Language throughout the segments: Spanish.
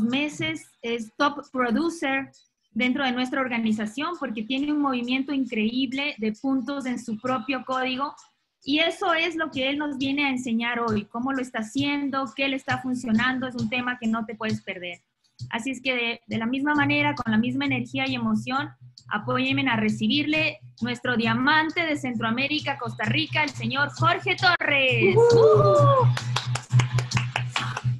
meses es top producer dentro de nuestra organización porque tiene un movimiento increíble de puntos en su propio código y eso es lo que él nos viene a enseñar hoy, cómo lo está haciendo, qué le está funcionando, es un tema que no te puedes perder. Así es que de, la misma manera, con la misma energía y emoción, apóyenme a recibirle nuestro diamante de Centroamérica, Costa Rica, el señor Jorge Torres. ¡Uh!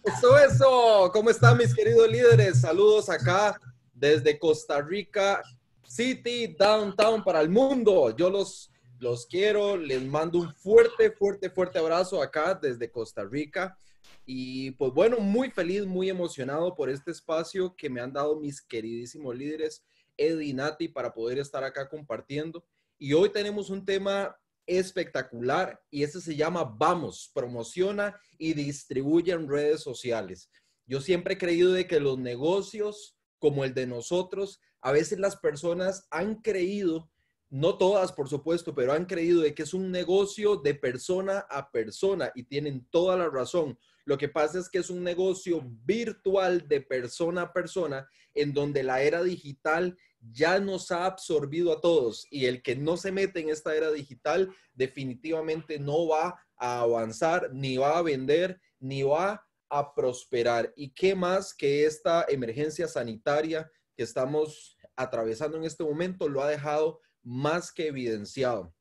Eso, eso. ¿Cómo están mis queridos líderes? Saludos acá desde Costa Rica City, Downtown para el mundo. Yo los, los quiero, les mando un fuerte, fuerte, fuerte abrazo acá desde Costa Rica. Y pues bueno, muy feliz, muy emocionado por este espacio que me han dado mis queridísimos líderes, Ed y Nati, para poder estar acá compartiendo. Y hoy tenemos un tema espectacular y ese se llama Vamos, promociona y distribuye en redes sociales. Yo siempre he creído de que los negocios como el de nosotros, a veces las personas han creído, no todas por supuesto, pero han creído de que es un negocio de persona a persona y tienen toda la razón. Lo que pasa es que es un negocio virtual de persona a persona en donde la era digital ya nos ha absorbido a todos y el que no se mete en esta era digital definitivamente no va a avanzar, ni va a vender, ni va a prosperar. ¿Y qué más que esta emergencia sanitaria que estamos atravesando en este momento lo ha dejado más que evidenciado?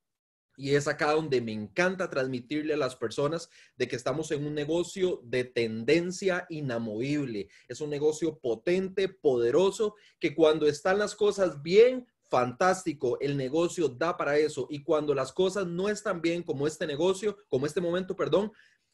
Y es acá donde me encanta transmitirle a las personas de que estamos en un negocio de tendencia inamovible. Es un negocio potente, poderoso, que cuando están las cosas bien, fantástico, el negocio da para eso. Y cuando las cosas no están bien, como este negocio, como este momento, perdón,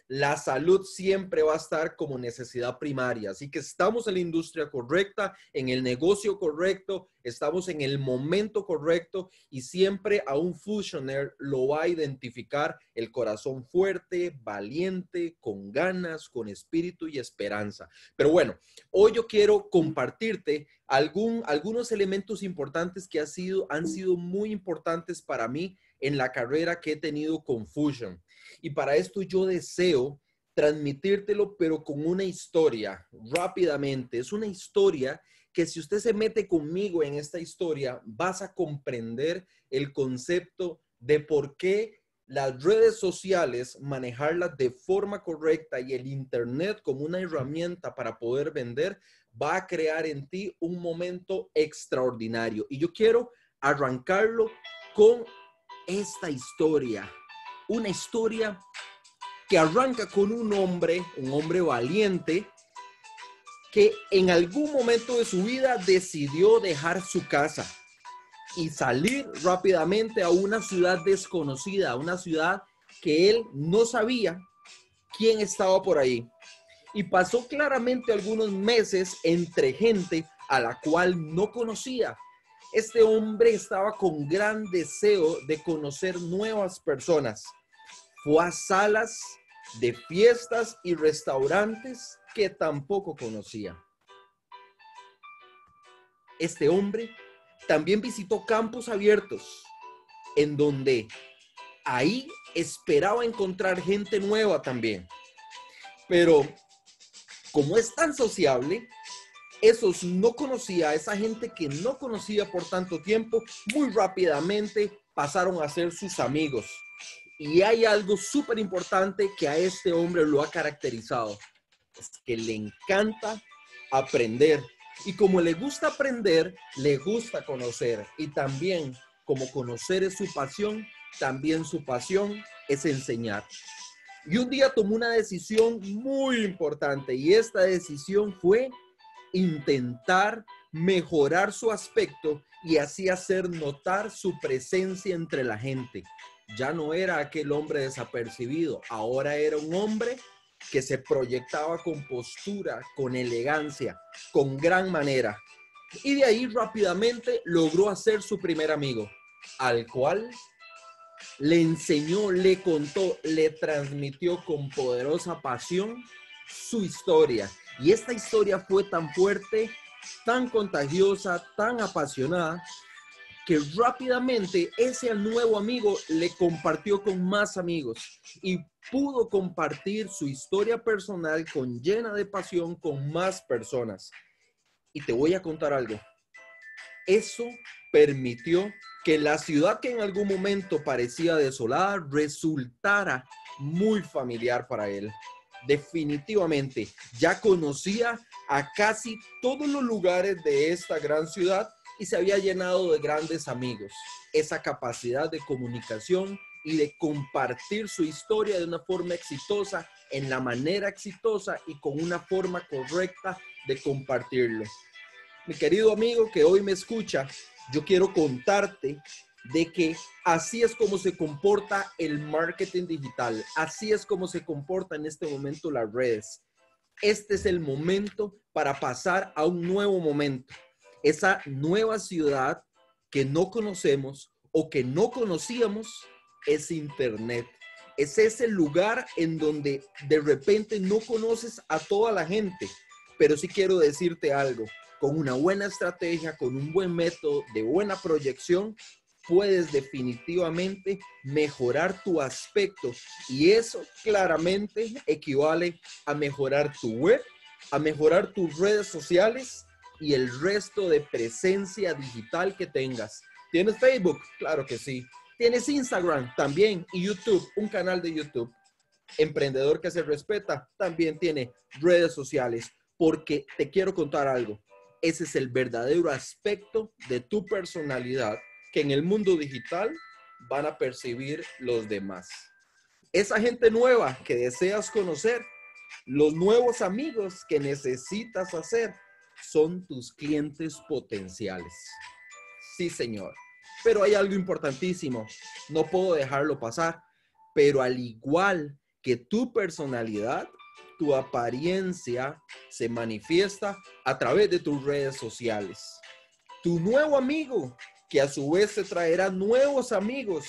la salud siempre va a estar como necesidad primaria. Así que estamos en la industria correcta, en el negocio correcto, estamos en el momento correcto y siempre a un fusioner lo va a identificar el corazón fuerte, valiente, con ganas, con espíritu y esperanza. Pero bueno, hoy yo quiero compartirte algún, algunos elementos importantes que ha sido, han sido muy importantes para mí en la carrera que he tenido con Fusion. Y para esto yo deseo transmitírtelo, pero con una historia rápidamente. Es una historia que si usted se mete conmigo en esta historia, vas a comprender el concepto de por qué las redes sociales, manejarlas de forma correcta y el Internet como una herramienta para poder vender, va a crear en ti un momento extraordinario. Y yo quiero arrancarlo con esta historia una historia que arranca con un hombre, un hombre valiente, que en algún momento de su vida decidió dejar su casa y salir rápidamente a una ciudad desconocida, a una ciudad que él no sabía quién estaba por ahí. Y pasó claramente algunos meses entre gente a la cual no conocía, este hombre estaba con gran deseo de conocer nuevas personas. Fue a salas de fiestas y restaurantes que tampoco conocía. Este hombre también visitó campos abiertos, en donde ahí esperaba encontrar gente nueva también. Pero como es tan sociable, esos no conocía, esa gente que no conocía por tanto tiempo, muy rápidamente pasaron a ser sus amigos. Y hay algo súper importante que a este hombre lo ha caracterizado, es que le encanta aprender. Y como le gusta aprender, le gusta conocer. Y también, como conocer es su pasión, también su pasión es enseñar. Y un día tomó una decisión muy importante y esta decisión fue intentar mejorar su aspecto y así hacer notar su presencia entre la gente. Ya no era aquel hombre desapercibido, ahora era un hombre que se proyectaba con postura, con elegancia, con gran manera. Y de ahí rápidamente logró hacer su primer amigo, al cual le enseñó, le contó, le transmitió con poderosa pasión su historia y esta historia fue tan fuerte, tan contagiosa, tan apasionada, que rápidamente ese nuevo amigo le compartió con más amigos y pudo compartir su historia personal con llena de pasión con más personas. Y te voy a contar algo. Eso permitió que la ciudad que en algún momento parecía desolada resultara muy familiar para él definitivamente ya conocía a casi todos los lugares de esta gran ciudad y se había llenado de grandes amigos. Esa capacidad de comunicación y de compartir su historia de una forma exitosa, en la manera exitosa y con una forma correcta de compartirlo. Mi querido amigo que hoy me escucha, yo quiero contarte de que así es como se comporta el marketing digital, así es como se comporta en este momento las redes. Este es el momento para pasar a un nuevo momento, esa nueva ciudad que no conocemos o que no conocíamos es Internet. Es ese lugar en donde de repente no conoces a toda la gente, pero sí quiero decirte algo, con una buena estrategia, con un buen método, de buena proyección, puedes definitivamente mejorar tu aspecto y eso claramente equivale a mejorar tu web, a mejorar tus redes sociales y el resto de presencia digital que tengas. ¿Tienes Facebook? Claro que sí. ¿Tienes Instagram? También. Y YouTube, un canal de YouTube. Emprendedor que se respeta también tiene redes sociales. Porque te quiero contar algo. Ese es el verdadero aspecto de tu personalidad en el mundo digital van a percibir los demás. Esa gente nueva que deseas conocer, los nuevos amigos que necesitas hacer, son tus clientes potenciales. Sí, señor. Pero hay algo importantísimo, no puedo dejarlo pasar, pero al igual que tu personalidad, tu apariencia se manifiesta a través de tus redes sociales. Tu nuevo amigo que a su vez te traerá nuevos amigos.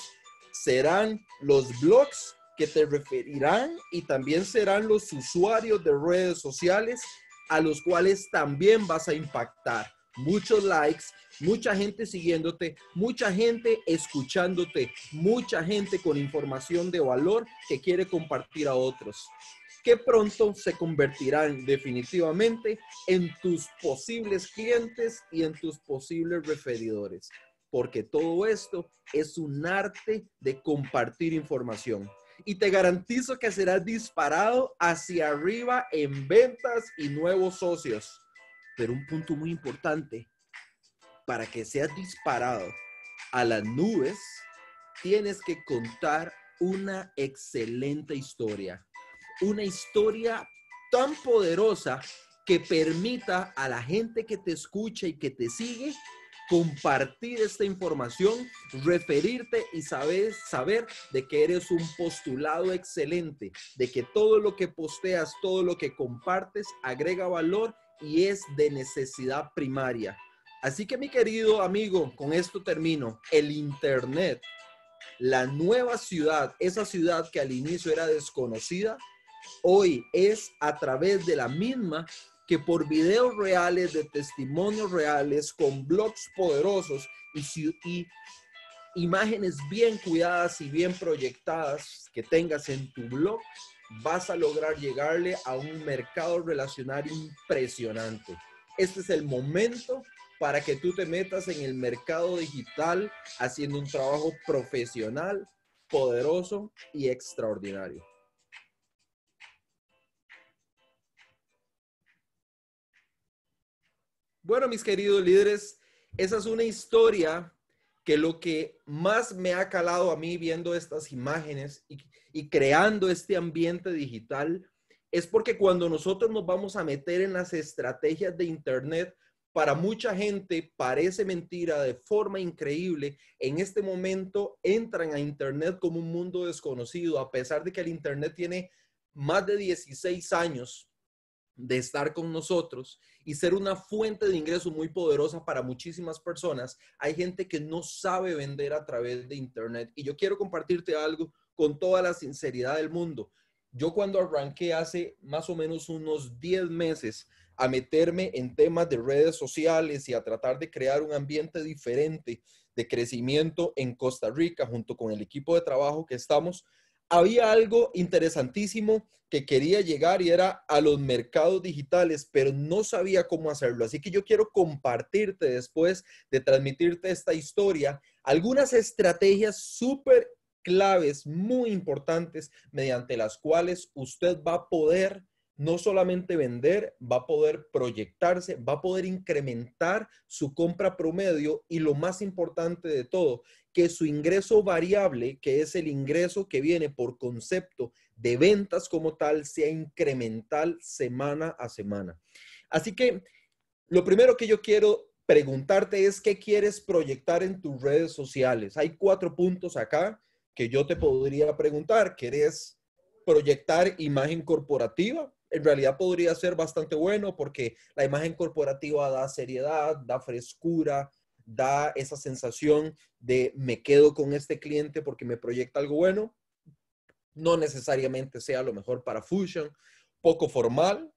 Serán los blogs que te referirán y también serán los usuarios de redes sociales a los cuales también vas a impactar. Muchos likes, mucha gente siguiéndote, mucha gente escuchándote, mucha gente con información de valor que quiere compartir a otros, que pronto se convertirán definitivamente en tus posibles clientes y en tus posibles referidores porque todo esto es un arte de compartir información. Y te garantizo que serás disparado hacia arriba en ventas y nuevos socios. Pero un punto muy importante, para que seas disparado a las nubes, tienes que contar una excelente historia. Una historia tan poderosa que permita a la gente que te escucha y que te sigue compartir esta información, referirte y saber, saber de que eres un postulado excelente, de que todo lo que posteas, todo lo que compartes agrega valor y es de necesidad primaria. Así que mi querido amigo, con esto termino. El Internet, la nueva ciudad, esa ciudad que al inicio era desconocida, hoy es a través de la misma que por videos reales, de testimonios reales, con blogs poderosos y, y imágenes bien cuidadas y bien proyectadas que tengas en tu blog, vas a lograr llegarle a un mercado relacional impresionante. Este es el momento para que tú te metas en el mercado digital haciendo un trabajo profesional, poderoso y extraordinario. Bueno, mis queridos líderes, esa es una historia que lo que más me ha calado a mí viendo estas imágenes y, creando este ambiente digital es porque cuando nosotros nos vamos a meter en las estrategias de Internet, para mucha gente parece mentira de forma increíble. En este momento entran a Internet como un mundo desconocido, a pesar de que el Internet tiene más de 16 años de estar con nosotros y ser una fuente de ingreso muy poderosa para muchísimas personas, hay gente que no sabe vender a través de Internet. Y yo quiero compartirte algo con toda la sinceridad del mundo. Yo cuando arranqué hace más o menos unos 10 meses a meterme en temas de redes sociales y a tratar de crear un ambiente diferente de crecimiento en Costa Rica junto con el equipo de trabajo que estamos, había algo interesantísimo que quería llegar y era a los mercados digitales, pero no sabía cómo hacerlo. Así que yo quiero compartirte después de transmitirte esta historia algunas estrategias súper claves, muy importantes, mediante las cuales usted va a poder no solamente vender, va a poder proyectarse, va a poder incrementar su compra promedio y lo más importante de todo, que su ingreso variable, que es el ingreso que viene por concepto de ventas como tal, sea incremental semana a semana. Así que lo primero que yo quiero preguntarte es qué quieres proyectar en tus redes sociales. Hay cuatro puntos acá que yo te podría preguntar. ¿Querés proyectar imagen corporativa? en realidad podría ser bastante bueno porque la imagen corporativa da seriedad, da frescura, da esa sensación de me quedo con este cliente porque me proyecta algo bueno, no necesariamente sea lo mejor para Fusion, poco formal.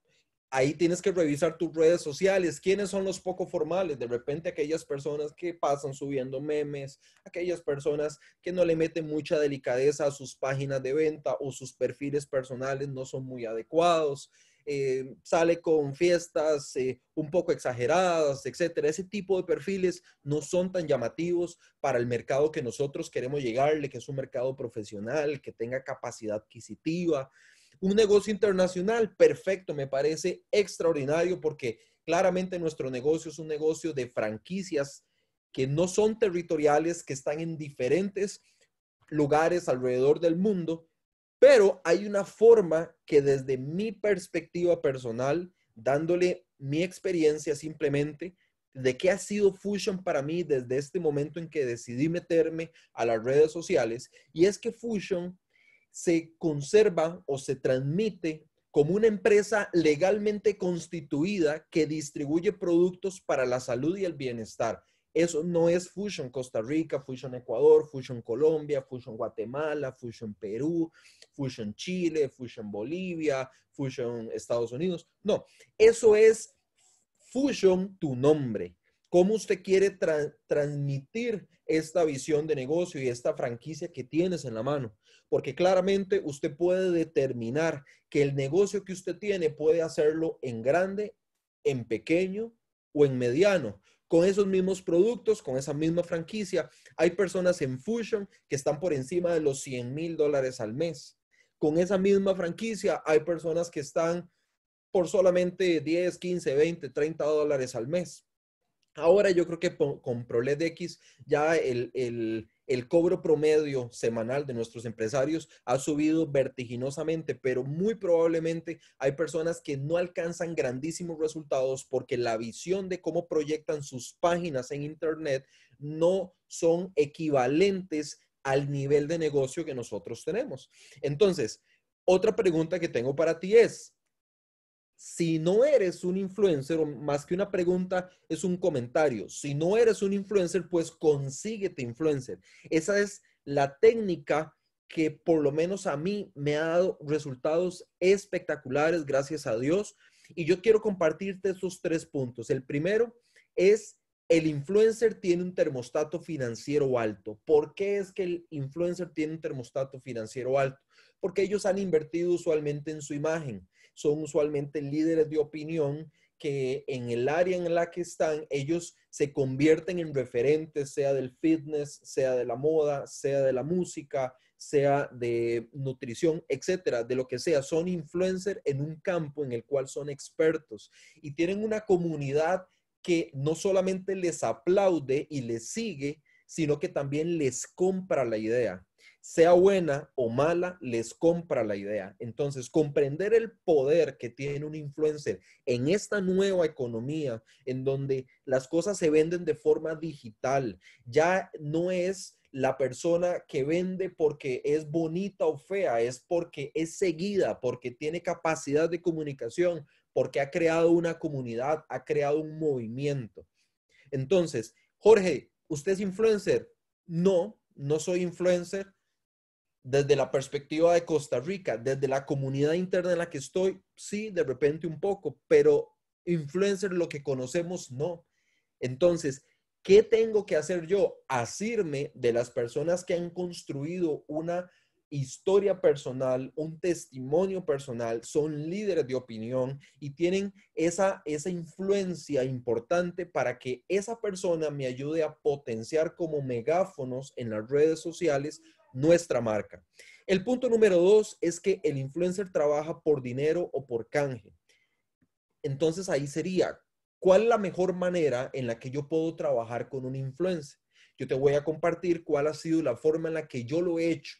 Ahí tienes que revisar tus redes sociales, quiénes son los poco formales, de repente aquellas personas que pasan subiendo memes, aquellas personas que no le meten mucha delicadeza a sus páginas de venta o sus perfiles personales no son muy adecuados. Eh, sale con fiestas eh, un poco exageradas, etcétera. Ese tipo de perfiles no son tan llamativos para el mercado que nosotros queremos llegarle, que es un mercado profesional, que tenga capacidad adquisitiva. Un negocio internacional, perfecto, me parece extraordinario porque claramente nuestro negocio es un negocio de franquicias que no son territoriales, que están en diferentes lugares alrededor del mundo pero hay una forma que desde mi perspectiva personal, dándole mi experiencia simplemente, de qué ha sido Fusion para mí desde este momento en que decidí meterme a las redes sociales, y es que Fusion se conserva o se transmite como una empresa legalmente constituida que distribuye productos para la salud y el bienestar. Eso no es Fusion Costa Rica, Fusion Ecuador, Fusion Colombia, Fusion Guatemala, Fusion Perú, Fusion Chile, Fusion Bolivia, Fusion Estados Unidos. No, eso es Fusion tu nombre. ¿Cómo usted quiere transmitir esta visión de negocio y esta franquicia que tienes en la mano? Porque claramente usted puede determinar que el negocio que usted tiene puede hacerlo en grande, en pequeño o en mediano con esos mismos productos, con esa misma franquicia. Hay personas en Fusion que están por encima de los 100 mil dólares al mes. Con esa misma franquicia hay personas que están por solamente 10, 15, 20, 30 dólares al mes. Ahora yo creo que con ProLED ya el, el, el cobro promedio semanal de nuestros empresarios ha subido vertiginosamente, pero muy probablemente hay personas que no alcanzan grandísimos resultados porque la visión de cómo proyectan sus páginas en Internet no son equivalentes al nivel de negocio que nosotros tenemos. Entonces, otra pregunta que tengo para ti es, si no eres un influencer, más que una pregunta, es un comentario. Si no eres un influencer, pues consíguete influencer. Esa es la técnica que por lo menos a mí me ha dado resultados espectaculares, gracias a Dios. Y yo quiero compartirte esos tres puntos. El primero es el influencer tiene un termostato financiero alto. ¿Por qué es que el influencer tiene un termostato financiero alto? Porque ellos han invertido usualmente en su imagen son usualmente líderes de opinión que en el área en la que están, ellos se convierten en referentes, sea del fitness, sea de la moda, sea de la música, sea de nutrición, etcétera, de lo que sea. Son influencers en un campo en el cual son expertos y tienen una comunidad que no solamente les aplaude y les sigue, sino que también les compra la idea sea buena o mala, les compra la idea. Entonces, comprender el poder que tiene un influencer en esta nueva economía, en donde las cosas se venden de forma digital, ya no es la persona que vende porque es bonita o fea, es porque es seguida, porque tiene capacidad de comunicación, porque ha creado una comunidad, ha creado un movimiento. Entonces, Jorge, ¿usted es influencer? No, no soy influencer, desde la perspectiva de Costa Rica, desde la comunidad interna en la que estoy, sí, de repente un poco, pero influencer lo que conocemos, no. Entonces, ¿qué tengo que hacer yo? Asirme de las personas que han construido una historia personal, un testimonio personal, son líderes de opinión y tienen esa, esa influencia importante para que esa persona me ayude a potenciar como megáfonos en las redes sociales nuestra marca. El punto número dos es que el influencer trabaja por dinero o por canje. Entonces ahí sería, ¿cuál es la mejor manera en la que yo puedo trabajar con un influencer? Yo te voy a compartir cuál ha sido la forma en la que yo lo he hecho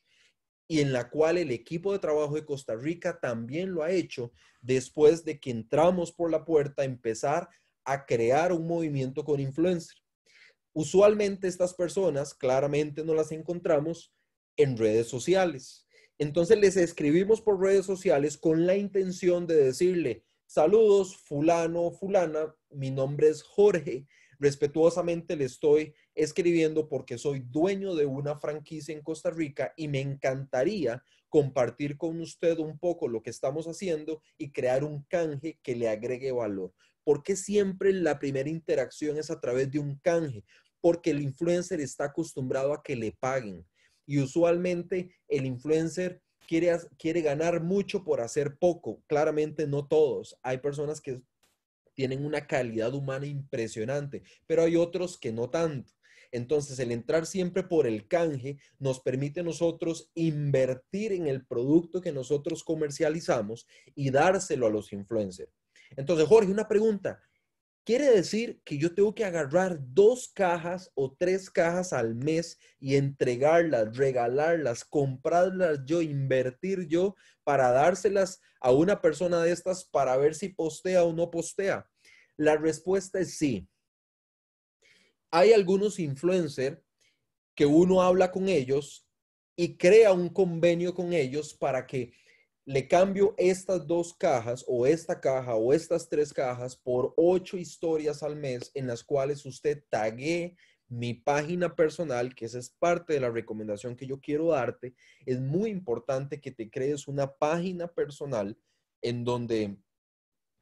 y en la cual el equipo de trabajo de Costa Rica también lo ha hecho después de que entramos por la puerta a empezar a crear un movimiento con influencer. Usualmente estas personas claramente no las encontramos en redes sociales. Entonces les escribimos por redes sociales con la intención de decirle, saludos, fulano, fulana, mi nombre es Jorge, respetuosamente le estoy escribiendo porque soy dueño de una franquicia en Costa Rica y me encantaría compartir con usted un poco lo que estamos haciendo y crear un canje que le agregue valor. Porque siempre la primera interacción es a través de un canje, porque el influencer está acostumbrado a que le paguen y usualmente el influencer quiere, ganar mucho por hacer poco. Claramente no todos. Hay personas que tienen una calidad humana impresionante, pero hay otros que no tanto. Entonces, el entrar siempre por el canje nos permite a nosotros invertir en el producto que nosotros comercializamos y dárselo a los influencers. Entonces, Jorge, una pregunta. Quiere decir que yo tengo que agarrar dos cajas o tres cajas al mes y entregarlas, regalarlas, comprarlas yo, invertir yo para dárselas a una persona de estas para ver si postea o no postea. La respuesta es sí. Hay algunos influencers que uno habla con ellos y crea un convenio con ellos para que le cambio estas dos cajas o esta caja o estas tres cajas por ocho historias al mes en las cuales usted tagué mi página personal, que esa es parte de la recomendación que yo quiero darte, es muy importante que te crees una página personal en donde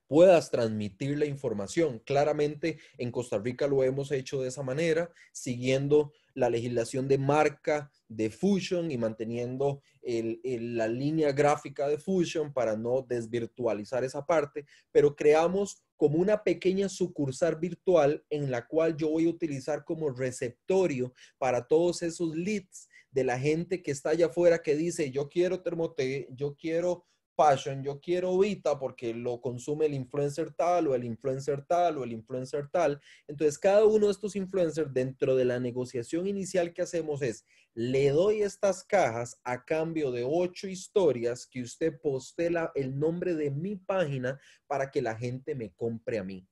puedas transmitir la información. Claramente en Costa Rica lo hemos hecho de esa manera, siguiendo la legislación de marca de Fusion y manteniendo la línea gráfica de Fusion para no desvirtualizar esa parte, pero creamos como una pequeña sucursal virtual en la cual yo voy a utilizar como receptorio para todos esos leads de la gente que está allá afuera que dice, yo quiero Termote, yo quiero yo quiero Vita porque lo consume el influencer tal o el influencer tal o el influencer tal. Entonces, cada uno de estos influencers dentro de la negociación inicial que hacemos es, le doy estas cajas a cambio de ocho historias que usted postela el nombre de mi página para que la gente me compre a mí.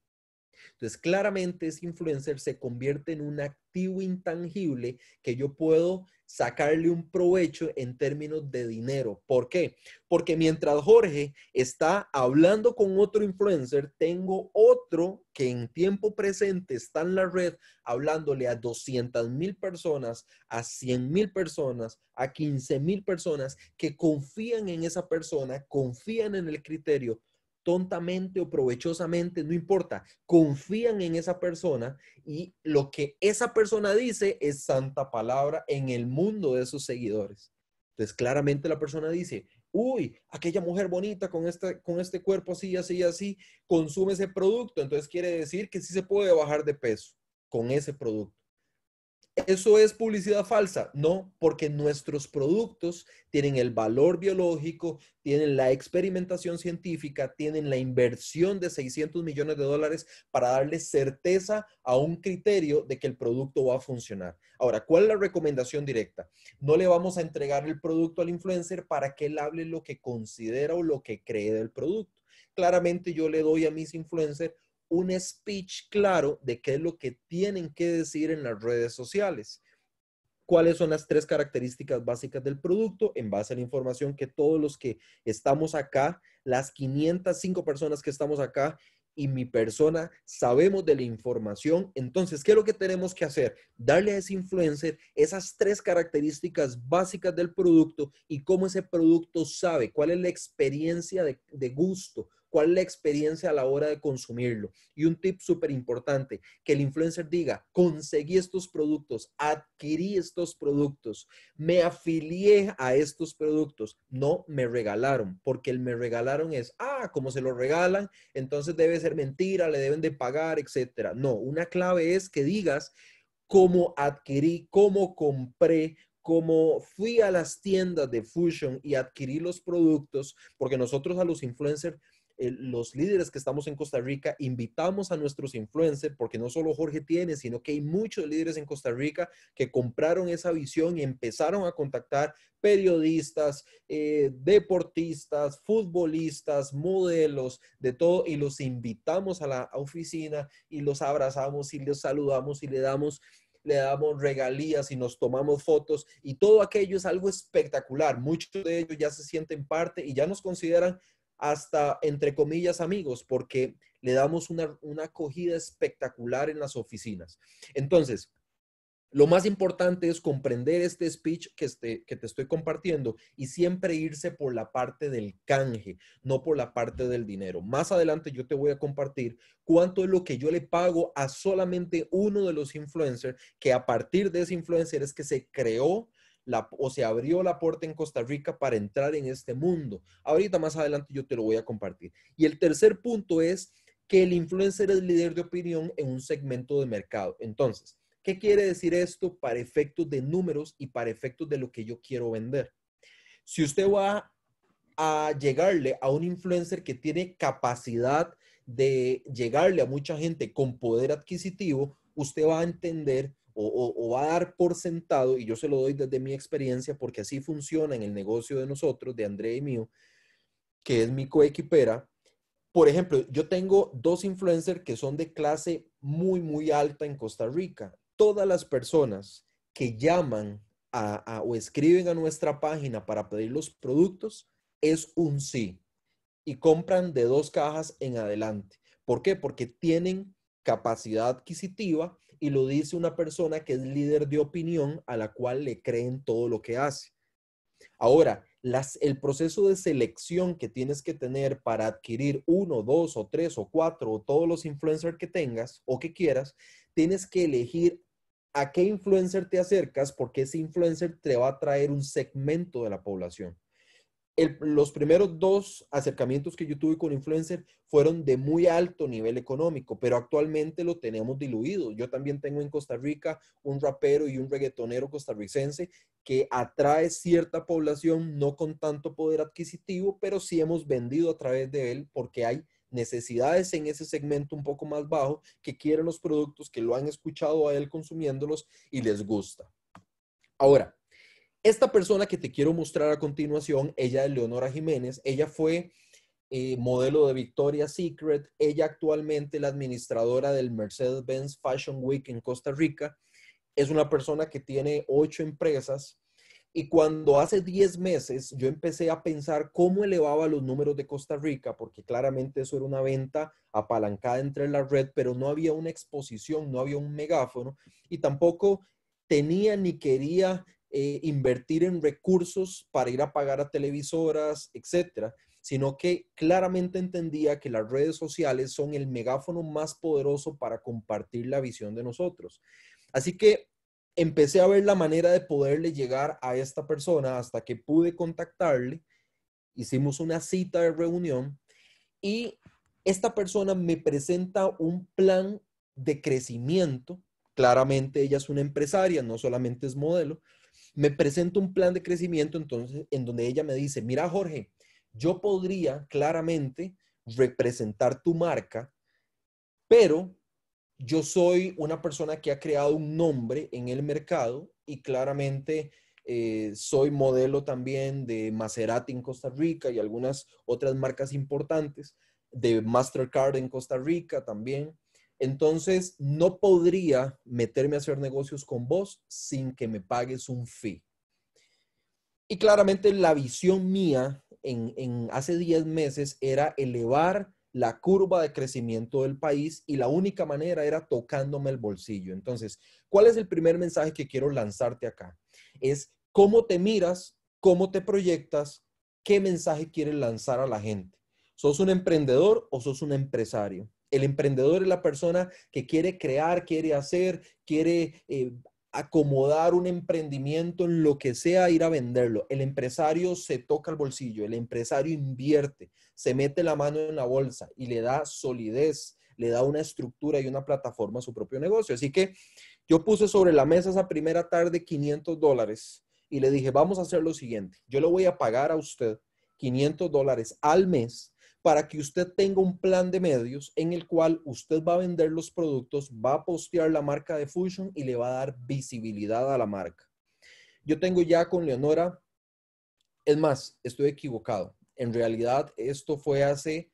Entonces, claramente ese influencer se convierte en un activo intangible que yo puedo sacarle un provecho en términos de dinero. ¿Por qué? Porque mientras Jorge está hablando con otro influencer, tengo otro que en tiempo presente está en la red hablándole a 200 mil personas, a 100 mil personas, a 15 mil personas que confían en esa persona, confían en el criterio, tontamente o provechosamente, no importa, confían en esa persona y lo que esa persona dice es santa palabra en el mundo de sus seguidores. Entonces, claramente la persona dice, uy, aquella mujer bonita con, este, con este cuerpo así, así, así, consume ese producto, entonces quiere decir que sí se puede bajar de peso con ese producto. ¿Eso es publicidad falsa? No, porque nuestros productos tienen el valor biológico, tienen la experimentación científica, tienen la inversión de 600 millones de dólares para darle certeza a un criterio de que el producto va a funcionar. Ahora, ¿cuál es la recomendación directa? No le vamos a entregar el producto al influencer para que él hable lo que considera o lo que cree del producto. Claramente yo le doy a mis influencers un speech claro de qué es lo que tienen que decir en las redes sociales. ¿Cuáles son las tres características básicas del producto? En base a la información que todos los que estamos acá, las 505 personas que estamos acá y mi persona, sabemos de la información. Entonces, ¿qué es lo que tenemos que hacer? Darle a ese influencer esas tres características básicas del producto y cómo ese producto sabe, cuál es la experiencia de, de gusto, cuál es la experiencia a la hora de consumirlo. Y un tip súper importante, que el influencer diga, conseguí estos productos, adquirí estos productos, me afilié a estos productos, no me regalaron, porque el me regalaron es, ah, como se lo regalan, entonces debe ser mentira, le deben de pagar, etc. No, una clave es que digas cómo adquirí, cómo compré, cómo fui a las tiendas de Fusion y adquirí los productos, porque nosotros a los influencers los líderes que estamos en Costa Rica, invitamos a nuestros influencers, porque no solo Jorge tiene, sino que hay muchos líderes en Costa Rica que compraron esa visión y empezaron a contactar periodistas, eh, deportistas, futbolistas, modelos, de todo, y los invitamos a la oficina y los abrazamos y los saludamos y le damos le damos regalías y nos tomamos fotos y todo aquello es algo espectacular. Muchos de ellos ya se sienten parte y ya nos consideran hasta, entre comillas, amigos, porque le damos una, acogida espectacular en las oficinas. Entonces, lo más importante es comprender este speech que, este, que, te estoy compartiendo y siempre irse por la parte del canje, no por la parte del dinero. Más adelante yo te voy a compartir cuánto es lo que yo le pago a solamente uno de los influencers, que a partir de ese influencer es que se creó o se abrió la puerta en Costa Rica para entrar en este mundo. Ahorita más adelante yo te lo voy a compartir. Y el tercer punto es que el influencer es líder de opinión en un segmento de mercado. Entonces, ¿qué quiere decir esto para efectos de números y para efectos de lo que yo quiero vender? Si usted va a llegarle a un influencer que tiene capacidad de llegarle a mucha gente con poder adquisitivo, usted va a entender o, va a dar por sentado, y yo se lo doy desde mi experiencia, porque así funciona en el negocio de nosotros, de André y mío, que es mi coequipera. Por ejemplo, yo tengo dos influencers que son de clase muy, muy alta en Costa Rica. Todas las personas que llaman o escriben a nuestra página para pedir los productos es un sí y compran de dos cajas en adelante. ¿Por qué? Porque tienen capacidad adquisitiva y lo dice una persona que es líder de opinión a la cual le creen todo lo que hace. Ahora, el proceso de selección que tienes que tener para adquirir uno, dos o tres o cuatro o todos los influencers que tengas o que quieras, tienes que elegir a qué influencer te acercas porque ese influencer te va a traer un segmento de la población los primeros dos acercamientos que yo tuve con influencer fueron de muy alto nivel económico, pero actualmente lo tenemos diluido. Yo también tengo en Costa Rica un rapero y un reggaetonero costarricense que atrae cierta población, no con tanto poder adquisitivo, pero sí hemos vendido a través de él porque hay necesidades en ese segmento un poco más bajo que quieren los productos, que lo han escuchado a él consumiéndolos y les gusta. Ahora, esta persona que te quiero mostrar a continuación, ella es Leonora Jiménez, ella fue eh, modelo de Victoria's Secret, ella actualmente la administradora del Mercedes-Benz Fashion Week en Costa Rica, es una persona que tiene ocho empresas y cuando hace diez meses yo empecé a pensar cómo elevaba los números de Costa Rica, porque claramente eso era una venta apalancada entre la red, pero no había una exposición, no había un megáfono y tampoco tenía ni quería eh, invertir en recursos para ir a pagar a televisoras, etcétera, sino que claramente entendía que las redes sociales son el megáfono más poderoso para compartir la visión de nosotros. Así que empecé a ver la manera de poderle llegar a esta persona hasta que pude contactarle. Hicimos una cita de reunión y esta persona me presenta un plan de crecimiento. Claramente ella es una empresaria, no solamente es modelo, me presento un plan de crecimiento entonces en donde ella me dice, mira Jorge, yo podría claramente representar tu marca, pero yo soy una persona que ha creado un nombre en el mercado y claramente eh, soy modelo también de Maserati en Costa Rica y algunas otras marcas importantes, de Mastercard en Costa Rica también entonces no podría meterme a hacer negocios con vos sin que me pagues un fee. Y claramente la visión mía en, hace 10 meses era elevar la curva de crecimiento del país y la única manera era tocándome el bolsillo. Entonces, ¿cuál es el primer mensaje que quiero lanzarte acá? Es cómo te miras, cómo te proyectas, qué mensaje quieres lanzar a la gente. ¿Sos un emprendedor o sos un empresario? El emprendedor es la persona que quiere crear, quiere hacer, quiere eh, acomodar un emprendimiento en lo que sea, ir a venderlo. El empresario se toca el bolsillo, el empresario invierte, se mete la mano en la bolsa y le da solidez, le da una estructura y una plataforma a su propio negocio. Así que yo puse sobre la mesa esa primera tarde 500 dólares y le dije, vamos a hacer lo siguiente, yo le voy a pagar a usted 500 dólares al mes para que usted tenga un plan de medios en el cual usted va a vender los productos, va a postear la marca de Fusion y le va a dar visibilidad a la marca. Yo tengo ya con Leonora, es más, estoy equivocado. En realidad, esto fue hace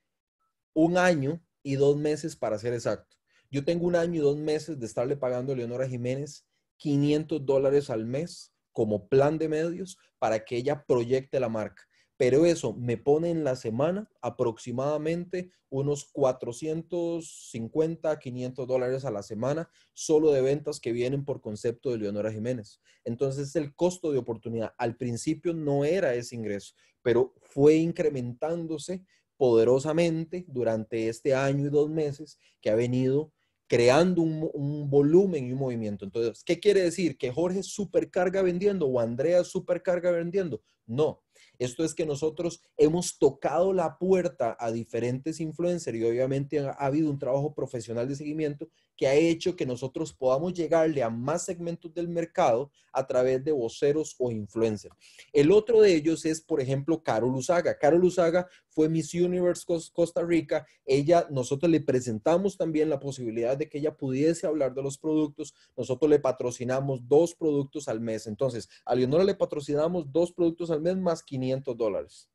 un año y dos meses para ser exacto. Yo tengo un año y dos meses de estarle pagando a Leonora Jiménez 500 dólares al mes como plan de medios para que ella proyecte la marca pero eso me pone en la semana aproximadamente unos 450, 500 dólares a la semana solo de ventas que vienen por concepto de Leonora Jiménez. Entonces el costo de oportunidad al principio no era ese ingreso, pero fue incrementándose poderosamente durante este año y dos meses que ha venido creando un, volumen y un movimiento. Entonces, ¿qué quiere decir? ¿Que Jorge supercarga vendiendo o Andrea supercarga vendiendo? No, esto es que nosotros hemos tocado la puerta a diferentes influencers y obviamente ha, habido un trabajo profesional de seguimiento que ha hecho que nosotros podamos llegarle a más segmentos del mercado a través de voceros o influencers. El otro de ellos es, por ejemplo, Carol Usaga. Carol Usaga fue Miss Universe Costa Rica. Ella, nosotros le presentamos también la posibilidad de que ella pudiese hablar de los productos. Nosotros le patrocinamos dos productos al mes. Entonces, a Leonora le patrocinamos dos productos al mes más 500 dólares.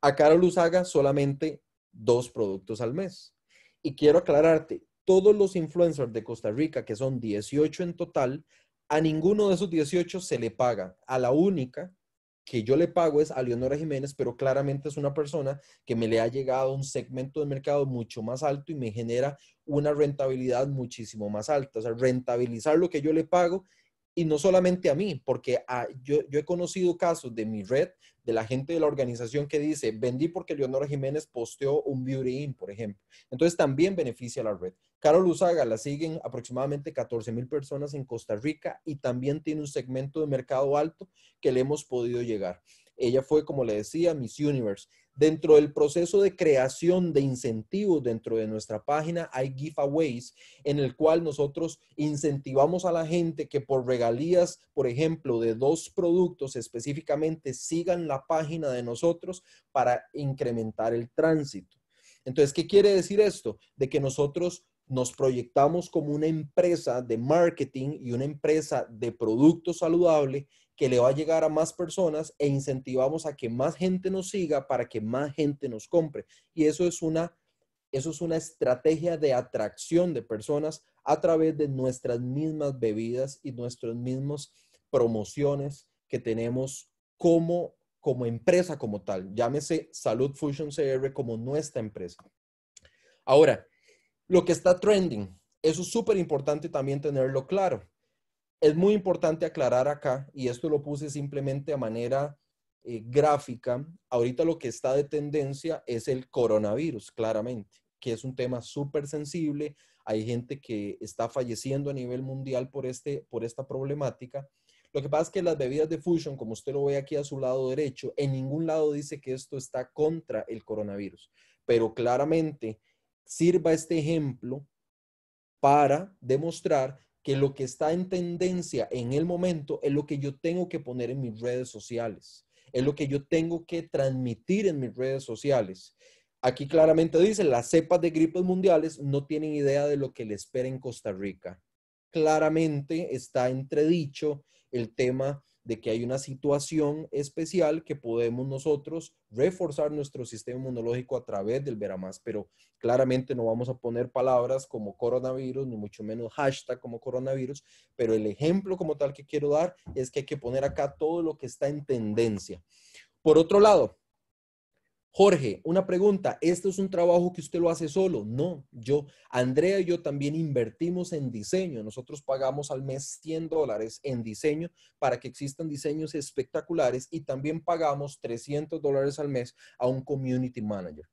A Carol Usaga solamente dos productos al mes. Y quiero aclararte, todos los influencers de Costa Rica, que son 18 en total, a ninguno de esos 18 se le paga. A la única que yo le pago es a Leonora Jiménez, pero claramente es una persona que me le ha llegado a un segmento de mercado mucho más alto y me genera una rentabilidad muchísimo más alta. O sea, rentabilizar lo que yo le pago y no solamente a mí, porque ah, yo he conocido casos de mi red de la gente de la organización que dice, vendí porque Leonora Jiménez posteó un Beauty In, por ejemplo. Entonces también beneficia a la red. Carol Usaga la siguen aproximadamente 14 mil personas en Costa Rica y también tiene un segmento de mercado alto que le hemos podido llegar. Ella fue, como le decía, Miss Universe. Dentro del proceso de creación de incentivos dentro de nuestra página hay giveaways en el cual nosotros incentivamos a la gente que por regalías, por ejemplo, de dos productos específicamente sigan la página de nosotros para incrementar el tránsito. Entonces, ¿qué quiere decir esto? De que nosotros nos proyectamos como una empresa de marketing y una empresa de productos saludables que le va a llegar a más personas e incentivamos a que más gente nos siga para que más gente nos compre. Y eso es una, eso es una estrategia de atracción de personas a través de nuestras mismas bebidas y nuestras mismas promociones que tenemos como, como empresa como tal. Llámese Salud Fusion CR como nuestra empresa. Ahora, lo que está trending, eso es súper importante también tenerlo claro es muy importante aclarar acá, y esto lo puse simplemente a manera eh, gráfica, ahorita lo que está de tendencia es el coronavirus, claramente, que es un tema súper sensible. Hay gente que está falleciendo a nivel mundial por, este, por esta problemática. Lo que pasa es que las bebidas de Fusion, como usted lo ve aquí a su lado derecho, en ningún lado dice que esto está contra el coronavirus. Pero claramente sirva este ejemplo para demostrar que lo que está en tendencia en el momento es lo que yo tengo que poner en mis redes sociales, es lo que yo tengo que transmitir en mis redes sociales. Aquí claramente dice, las cepas de gripes mundiales no tienen idea de lo que le espera en Costa Rica. Claramente está entredicho el tema de que hay una situación especial que podemos nosotros reforzar nuestro sistema inmunológico a través del Veramás, pero claramente no vamos a poner palabras como coronavirus, ni mucho menos hashtag como coronavirus, pero el ejemplo como tal que quiero dar es que hay que poner acá todo lo que está en tendencia. Por otro lado, Jorge, una pregunta, ¿esto es un trabajo que usted lo hace solo? No, yo, Andrea y yo también invertimos en diseño. Nosotros pagamos al mes 100 dólares en diseño para que existan diseños espectaculares y también pagamos 300 dólares al mes a un community manager.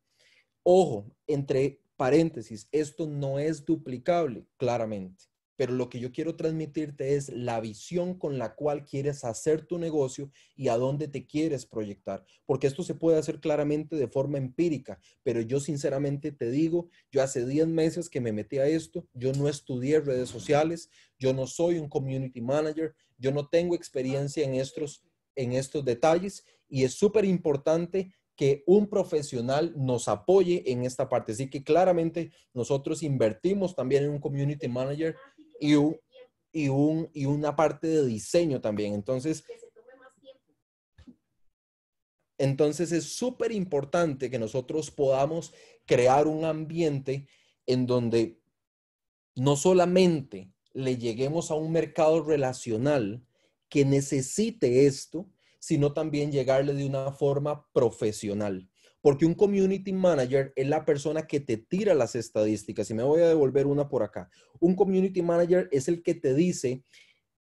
Ojo, entre paréntesis, esto no es duplicable, claramente pero lo que yo quiero transmitirte es la visión con la cual quieres hacer tu negocio y a dónde te quieres proyectar, porque esto se puede hacer claramente de forma empírica, pero yo sinceramente te digo, yo hace 10 meses que me metí a esto, yo no estudié redes sociales, yo no soy un community manager, yo no tengo experiencia en estos, en estos detalles y es súper importante que un profesional nos apoye en esta parte. Así que claramente nosotros invertimos también en un community manager y, y, un, y una parte de diseño también. Entonces, entonces es súper importante que nosotros podamos crear un ambiente en donde no solamente le lleguemos a un mercado relacional que necesite esto, sino también llegarle de una forma profesional. Porque un community manager es la persona que te tira las estadísticas. Y me voy a devolver una por acá. Un community manager es el que te dice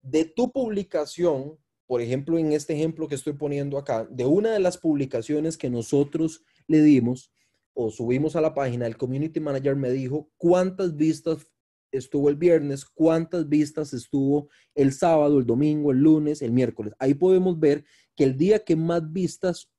de tu publicación, por ejemplo, en este ejemplo que estoy poniendo acá, de una de las publicaciones que nosotros le dimos o subimos a la página, el community manager me dijo cuántas vistas estuvo el viernes, cuántas vistas estuvo el sábado, el domingo, el lunes, el miércoles. Ahí podemos ver que el día que más vistas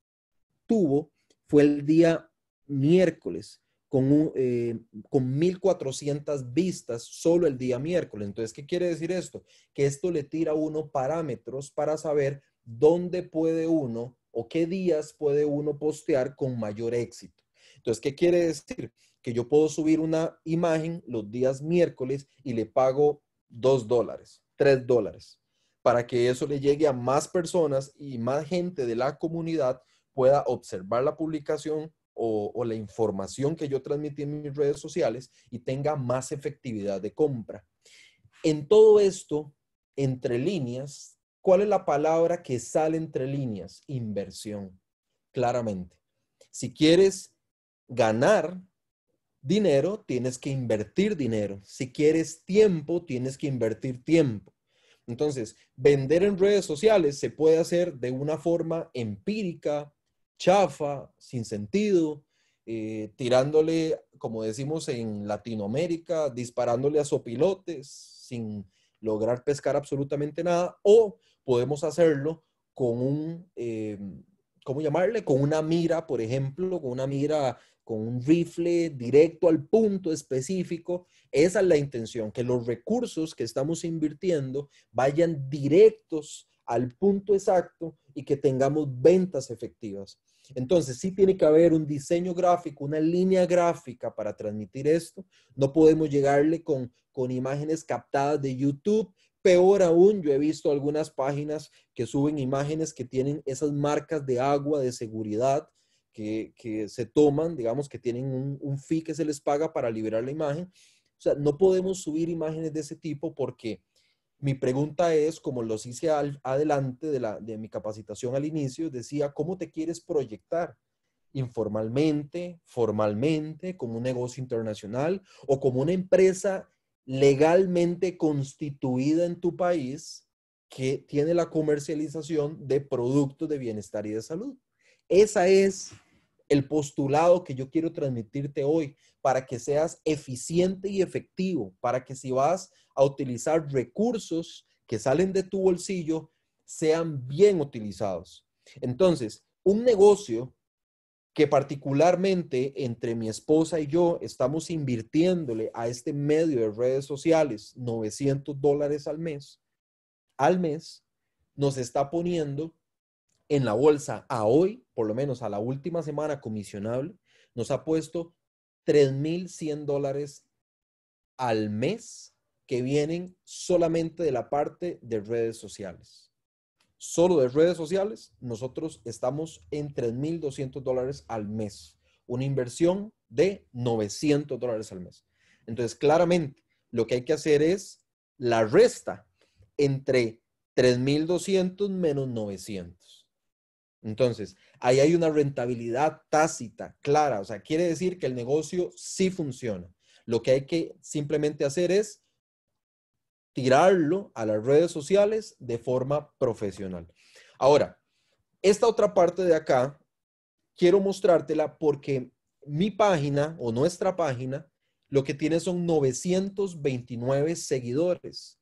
tuvo fue el día miércoles con, eh, con 1.400 vistas solo el día miércoles. Entonces, ¿qué quiere decir esto? Que esto le tira a uno parámetros para saber dónde puede uno o qué días puede uno postear con mayor éxito. Entonces, ¿qué quiere decir? Que yo puedo subir una imagen los días miércoles y le pago 2 dólares, 3 dólares, para que eso le llegue a más personas y más gente de la comunidad pueda observar la publicación o, la información que yo transmití en mis redes sociales y tenga más efectividad de compra. En todo esto, entre líneas, ¿cuál es la palabra que sale entre líneas? Inversión, claramente. Si quieres ganar dinero, tienes que invertir dinero. Si quieres tiempo, tienes que invertir tiempo. Entonces, vender en redes sociales se puede hacer de una forma empírica, chafa, sin sentido, eh, tirándole, como decimos en Latinoamérica, disparándole a sopilotes sin lograr pescar absolutamente nada, o podemos hacerlo con un, em, ¿cómo llamarle? Con una mira, por ejemplo, con una mira, con un rifle directo al punto específico. Esa es la intención, que los recursos que estamos invirtiendo vayan directos al punto exacto y que tengamos ventas efectivas. Entonces, sí tiene que haber un diseño gráfico, una línea gráfica para transmitir esto. No podemos llegarle con, imágenes captadas de YouTube. Peor aún, yo he visto algunas páginas que suben imágenes que tienen esas marcas de agua, de seguridad, que, se toman, digamos que tienen un, un fee que se les paga para liberar la imagen. O sea, no podemos subir imágenes de ese tipo porque mi pregunta es, como lo hice adelante de, de mi capacitación al inicio, decía, ¿cómo te quieres proyectar? informalmente, formalmente, como un negocio internacional o como una empresa legalmente constituida en tu país que tiene la comercialización de productos de bienestar y de salud. Esa es el postulado que yo quiero transmitirte hoy para que seas eficiente y efectivo, para que si vas a utilizar recursos que salen de tu bolsillo sean bien utilizados. Entonces, un negocio que particularmente entre mi esposa y yo estamos invirtiéndole a este medio de redes sociales 900 dólares al mes, al mes, nos está poniendo en la bolsa a hoy, por lo menos a la última semana comisionable, nos ha puesto 3.100 dólares al mes que vienen solamente de la parte de redes sociales. Solo de redes sociales, nosotros estamos en 3.200 dólares al mes, una inversión de 900 dólares al mes. Entonces, claramente, lo que hay que hacer es la resta entre 3.200 menos 900. Entonces, ahí hay una rentabilidad tácita, clara. O sea, quiere decir que el negocio sí funciona. Lo que hay que simplemente hacer es tirarlo a las redes sociales de forma profesional. Ahora, esta otra parte de acá, quiero mostrártela porque mi página o nuestra página lo que tiene son 929 seguidores.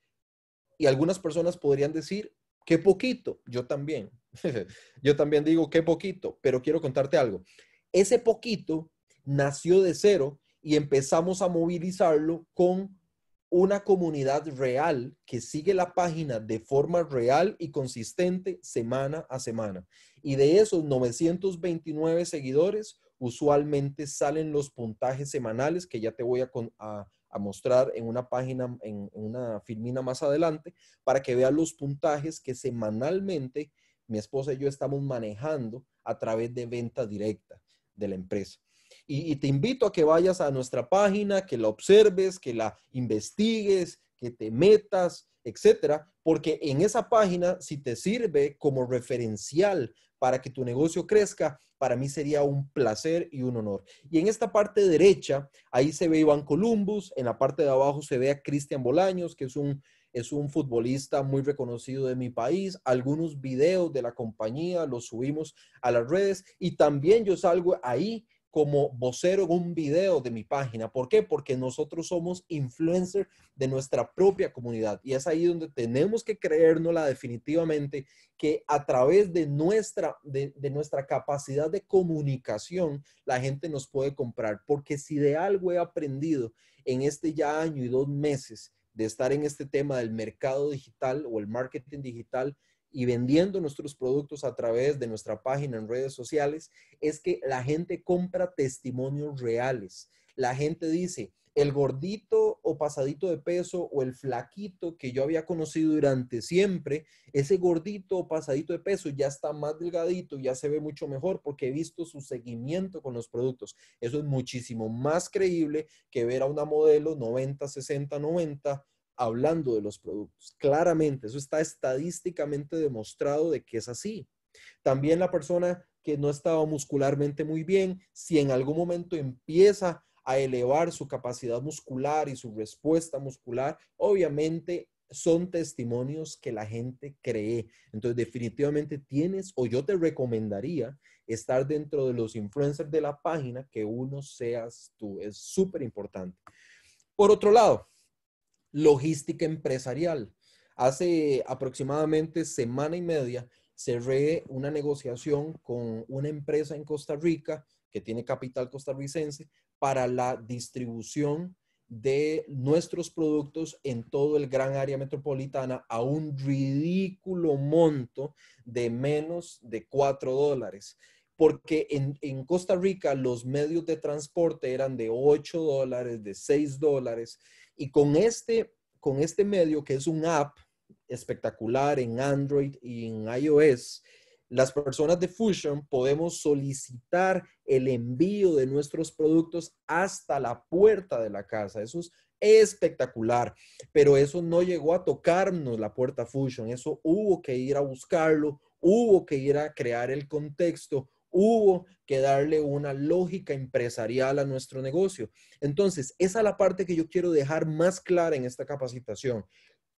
Y algunas personas podrían decir, qué poquito, yo también. yo también digo, qué poquito, pero quiero contarte algo. Ese poquito nació de cero y empezamos a movilizarlo con una comunidad real que sigue la página de forma real y consistente semana a semana. Y de esos 929 seguidores, usualmente salen los puntajes semanales que ya te voy a, mostrar en una página, en, en una filmina más adelante, para que veas los puntajes que semanalmente mi esposa y yo estamos manejando a través de venta directa de la empresa. Y, te invito a que vayas a nuestra página, que la observes, que la investigues, que te metas, etcétera, porque en esa página, si te sirve como referencial para que tu negocio crezca, para mí sería un placer y un honor. Y en esta parte derecha, ahí se ve Iván Columbus, en la parte de abajo se ve a Cristian Bolaños, que es un es un futbolista muy reconocido de mi país. Algunos videos de la compañía los subimos a las redes y también yo salgo ahí como vocero en un video de mi página. ¿Por qué? Porque nosotros somos influencers de nuestra propia comunidad y es ahí donde tenemos que creérnosla definitivamente que a través de nuestra, de nuestra capacidad de comunicación la gente nos puede comprar. Porque si de algo he aprendido en este ya año y dos meses de estar en este tema del mercado digital o el marketing digital, y vendiendo nuestros productos a través de nuestra página en redes sociales es que la gente compra testimonios reales. La gente dice, el gordito o pasadito de peso o el flaquito que yo había conocido durante siempre, ese gordito o pasadito de peso ya está más delgadito, ya se ve mucho mejor porque he visto su seguimiento con los productos. Eso es muchísimo más creíble que ver a una modelo 90, 60, 90 hablando de los productos. Claramente, eso está estadísticamente demostrado de que es así. También la persona que no estaba muscularmente muy bien, si en algún momento empieza a elevar su capacidad muscular y su respuesta muscular, obviamente son testimonios que la gente cree. Entonces, definitivamente tienes o yo te recomendaría estar dentro de los influencers de la página que uno seas tú. Es súper importante. Por otro lado, logística empresarial. Hace aproximadamente semana y media cerré una negociación con una empresa en Costa Rica que tiene capital costarricense para la distribución de nuestros productos en todo el gran área metropolitana a un ridículo monto de menos de cuatro dólares. Porque en, Costa Rica los medios de transporte eran de ocho dólares, de seis dólares. Y con este, con este medio, que es un app espectacular en Android y en iOS, las personas de Fusion podemos solicitar el envío de nuestros productos hasta la puerta de la casa. Eso es espectacular, pero eso no llegó a tocarnos la puerta Fusion. Eso hubo que ir a buscarlo, hubo que ir a crear el contexto, Hubo que darle una lógica empresarial a nuestro negocio. Entonces, esa es la parte que yo quiero dejar más clara en esta capacitación.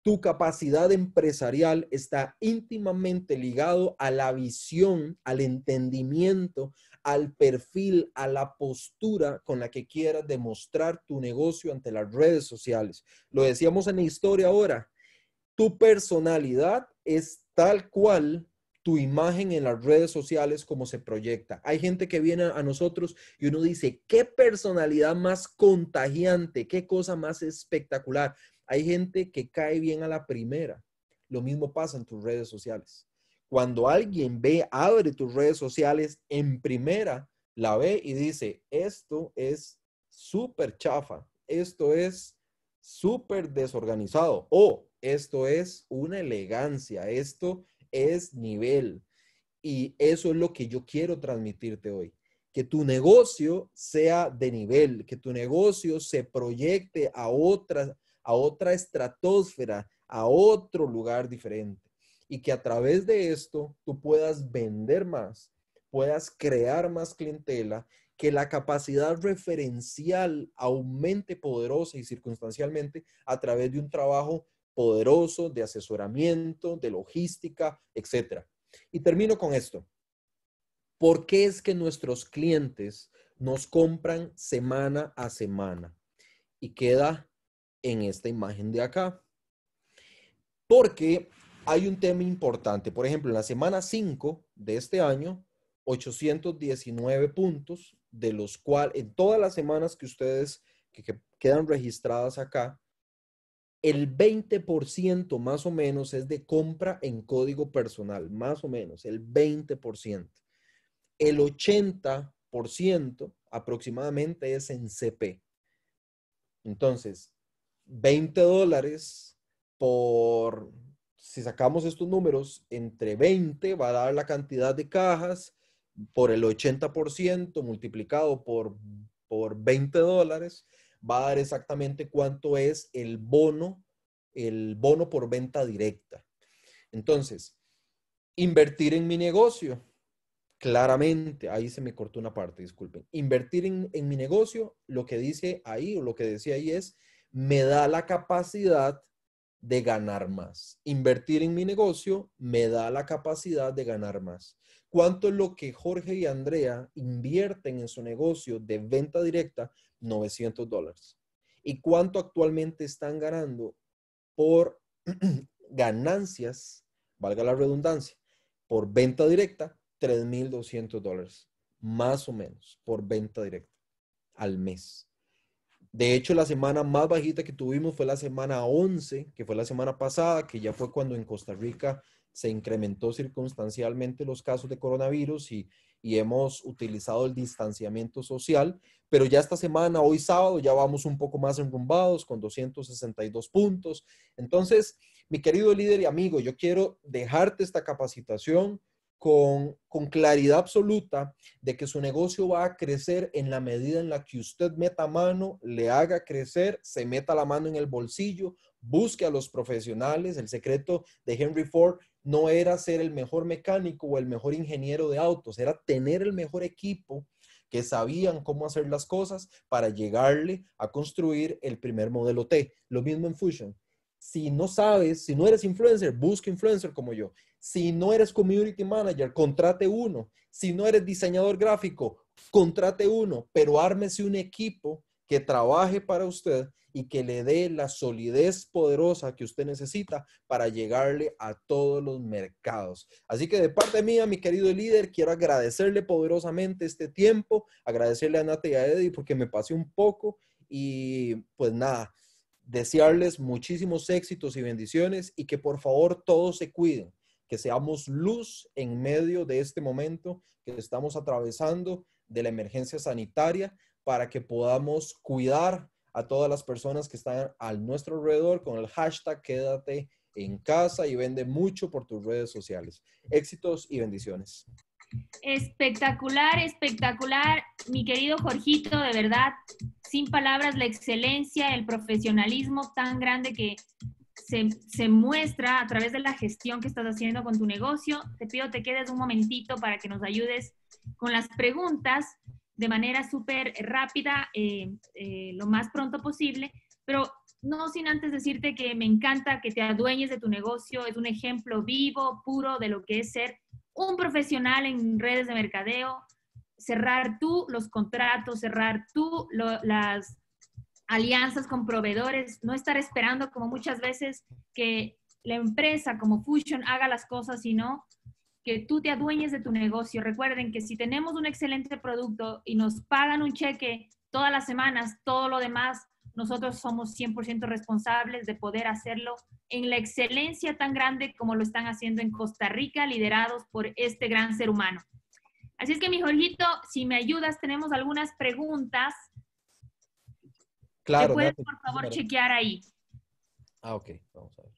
Tu capacidad empresarial está íntimamente ligado a la visión, al entendimiento, al perfil, a la postura con la que quieras demostrar tu negocio ante las redes sociales. Lo decíamos en la historia ahora, tu personalidad es tal cual tu imagen en las redes sociales como se proyecta. Hay gente que viene a nosotros y uno dice, qué personalidad más contagiante, qué cosa más espectacular. Hay gente que cae bien a la primera. Lo mismo pasa en tus redes sociales. Cuando alguien ve, abre tus redes sociales en primera, la ve y dice, esto es súper chafa, esto es súper desorganizado o esto es una elegancia, esto es nivel. Y eso es lo que yo quiero transmitirte hoy. Que tu negocio sea de nivel, que tu negocio se proyecte a otra, a otra estratosfera, a otro lugar diferente. Y que a través de esto tú puedas vender más, puedas crear más clientela, que la capacidad referencial aumente poderosa y circunstancialmente a través de un trabajo poderoso de asesoramiento, de logística, etc. Y termino con esto. ¿Por qué es que nuestros clientes nos compran semana a semana? Y queda en esta imagen de acá. Porque hay un tema importante. Por ejemplo, en la semana 5 de este año, 819 puntos, de los cuales en todas las semanas que ustedes que quedan registradas acá, el 20% más o menos es de compra en código personal, más o menos, el 20%. El 80% aproximadamente es en CP. Entonces, 20 dólares por, si sacamos estos números, entre 20 va a dar la cantidad de cajas por el 80% multiplicado por, 20 dólares, va a dar exactamente cuánto es el bono, el bono por venta directa. Entonces, invertir en mi negocio. Claramente, ahí se me cortó una parte, disculpen. Invertir en, mi negocio, lo que dice ahí o lo que decía ahí es, me da la capacidad de ganar más. Invertir en mi negocio me da la capacidad de ganar más. ¿Cuánto es lo que Jorge y Andrea invierten en su negocio de venta directa 900 dólares. ¿Y cuánto actualmente están ganando por ganancias, valga la redundancia, por venta directa? 3.200 dólares, más o menos, por venta directa al mes. De hecho, la semana más bajita que tuvimos fue la semana 11, que fue la semana pasada, que ya fue cuando en Costa Rica se incrementó circunstancialmente los casos de coronavirus y, y hemos utilizado el distanciamiento social, pero ya esta semana, hoy sábado, ya vamos un poco más enrumbados con 262 puntos. Entonces, mi querido líder y amigo, yo quiero dejarte esta capacitación con, con claridad absoluta de que su negocio va a crecer en la medida en la que usted meta mano, le haga crecer, se meta la mano en el bolsillo, busque a los profesionales. El secreto de Henry Ford no era ser el mejor mecánico o el mejor ingeniero de autos, era tener el mejor equipo que sabían cómo hacer las cosas para llegarle a construir el primer modelo T. Lo mismo en Fusion. Si no sabes, si no eres influencer, busca influencer como yo. Si no eres community manager, contrate uno. Si no eres diseñador gráfico, contrate uno, pero ármese un equipo que trabaje para usted y que le dé la solidez poderosa que usted necesita para llegarle a todos los mercados. Así que de parte mía, mi querido líder, quiero agradecerle poderosamente este tiempo, agradecerle a Nate y a Eddie porque me pasé un poco y pues nada, desearles muchísimos éxitos y bendiciones y que por favor todos se cuiden, que seamos luz en medio de este momento que estamos atravesando de la emergencia sanitaria, para que podamos cuidar a todas las personas que están a nuestro alrededor con el hashtag quédate en casa y vende mucho por tus redes sociales. Éxitos y bendiciones. Espectacular, espectacular, mi querido Jorgito, de verdad, sin palabras, la excelencia, el profesionalismo tan grande que se, muestra a través de la gestión que estás haciendo con tu negocio. Te pido te quedes un momentito para que nos ayudes con las preguntas de manera súper rápida, eh, eh, lo más pronto posible, pero no sin antes decirte que me encanta que te adueñes de tu negocio, es un ejemplo vivo, puro de lo que es ser un profesional en redes de mercadeo, cerrar tú los contratos, cerrar tú las alianzas con proveedores, no estar esperando como muchas veces que la empresa como Fusion haga las cosas, sino que tú te adueñes de tu negocio. Recuerden que si tenemos un excelente producto y nos pagan un cheque todas las semanas, todo lo demás, nosotros somos 100% responsables de poder hacerlo en la excelencia tan grande como lo están haciendo en Costa Rica, liderados por este gran ser humano. Así es que, mi Jorgito, si me ayudas, tenemos algunas preguntas. Claro. ¿Te puedes, por favor, chequear ahí? Ah, ok, vamos a ver.